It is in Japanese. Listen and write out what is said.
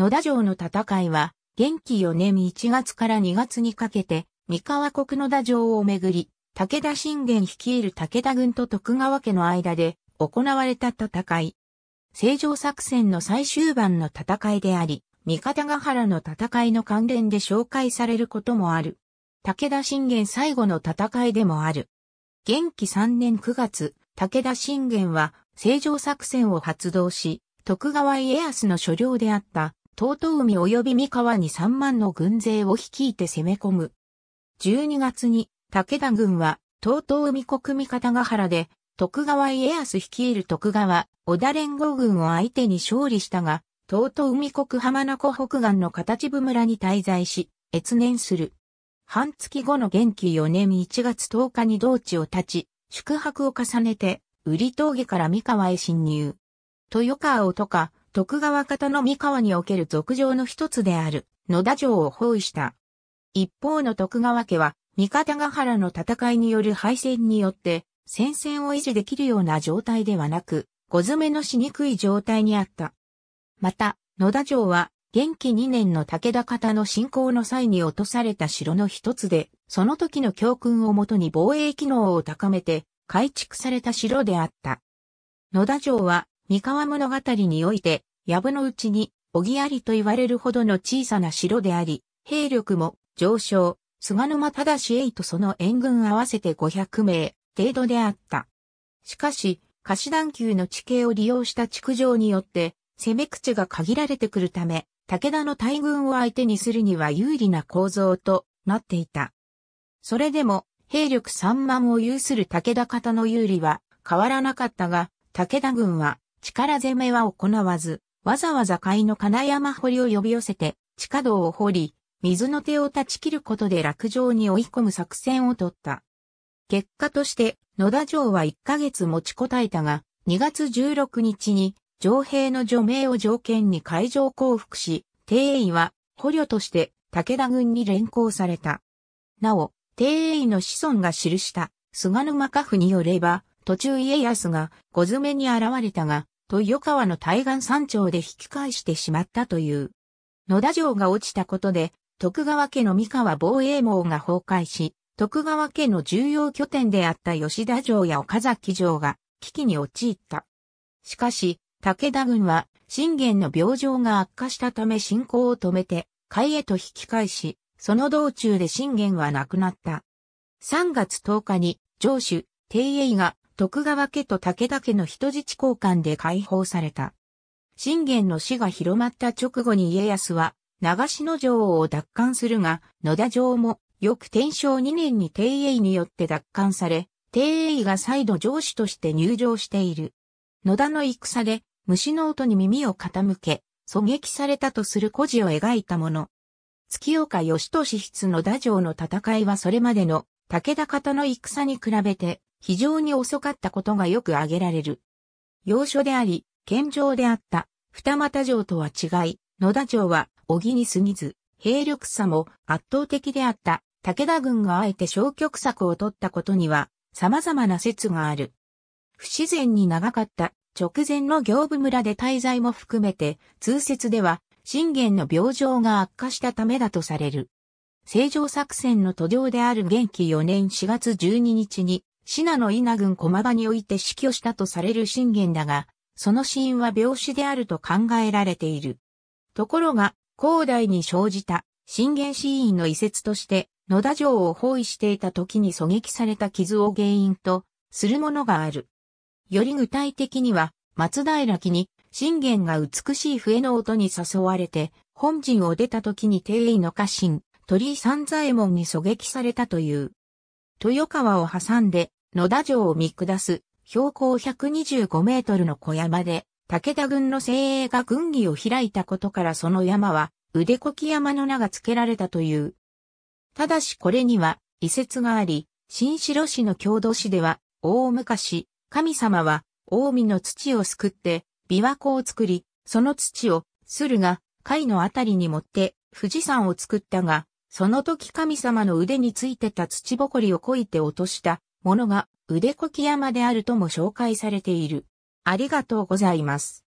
野田城の戦いは、元気4年1月から2月にかけて、三河国野田城をめぐり、武田信玄率いる武田軍と徳川家の間で行われた戦い。成城作戦の最終盤の戦いであり、三方ヶ原の戦いの関連で紹介されることもある。武田信玄最後の戦いでもある。元気3年9月、武田信玄は正常作戦を発動し、徳川家康の所領であった東東海及び三河に3万の軍勢を率いて攻め込む。12月に武田軍は東東海国三方ヶ原で徳川家康率いる徳川織田連合軍を相手に勝利したが、東東海国浜名湖北岸の形部村に滞在し、越年する。半月後の元気4年1月10日に同地を立ち、宿泊を重ねて、瓜峠から三河へ侵入。豊川をとか、徳川方の三河における俗上の一つである、野田城を包囲した。一方の徳川家は、三方ヶ原の戦いによる敗戦によって、戦線を維持できるような状態ではなく、ご詰めのしにくい状態にあった。また、野田城は、元気2年の武田方の侵攻の際に落とされた城の一つで、その時の教訓をもとに防衛機能を高めて、改築された城であった。野田城は、三河物語において、藪のうちに、おぎありと言われるほどの小さな城であり、兵力も上昇、菅沼忠氏とその援軍合わせて500名程度であった。しかし、貸し段球の地形を利用した築城によって、攻め口が限られてくるため、武田の大軍を相手にするには有利な構造となっていた。それでも、兵力3万を有する武田方の有利は変わらなかったが、武田軍は力攻めは行わず、わざわざ貝の金山堀を呼び寄せて、地下道を掘り、水の手を断ち切ることで落城に追い込む作戦を取った。結果として、野田城は1ヶ月持ちこたえたが、2月16日に、城兵の除名を条件に海上降伏し、定位は捕虜として武田軍に連行された。なお、定位の子孫が記した菅沼家父によれば、途中家康が小詰めに現れたが、豊川の対岸山頂で引き返してしまったという。野田城が落ちたことで、徳川家の三河防衛網が崩壊し、徳川家の重要拠点であった吉田城や岡崎城が危機に陥った。しかし、武田軍は信玄の病状が悪化したため進行を止めて、海へと引き返し、その道中で信玄は亡くなった。3月10日に、城主、帝英が徳川家と武田家の人質交換で解放された。信玄の死が広まった直後に家康は、長篠城を奪還するが、野田城も、翌天正2年に帝栄によって奪還され、帝栄が再度城主として入城している。野田の戦で、虫の音に耳を傾け、狙撃されたとする故事を描いたもの。月岡義俊筆の田城の戦いはそれまでの武田方の戦に比べて非常に遅かったことがよく挙げられる。要所であり、県城であった、二俣城とは違い、野田城は、小木に過ぎず、兵力差も圧倒的であった武田軍があえて消極策を取ったことには様々な説がある。不自然に長かった直前の行部村で滞在も含めて通説では信玄の病状が悪化したためだとされる。正常作戦の途上である元気4年4月12日に信濃稲郡駒場において死去したとされる信玄だが、その死因は病死であると考えられている。ところが、高大に生じた信玄死因の遺説として、野田城を包囲していた時に狙撃された傷を原因とするものがある。より具体的には、松平記に信玄が美しい笛の音に誘われて、本陣を出た時に定位の家臣、鳥居三左衛門に狙撃されたという。豊川を挟んで野田城を見下す、標高125メートルの小山で、武田軍の精鋭が軍議を開いたことからその山は、腕こき山の名が付けられたという。ただしこれには、遺説があり、新城市の郷土史では、大昔、神様は、大海の土を救って、琵琶湖を作り、その土を、駿河、海のあたりに持って、富士山を作ったが、その時神様の腕についてた土ぼこりをこいて落とした、ものが腕こき山であるとも紹介されている。ありがとうございます。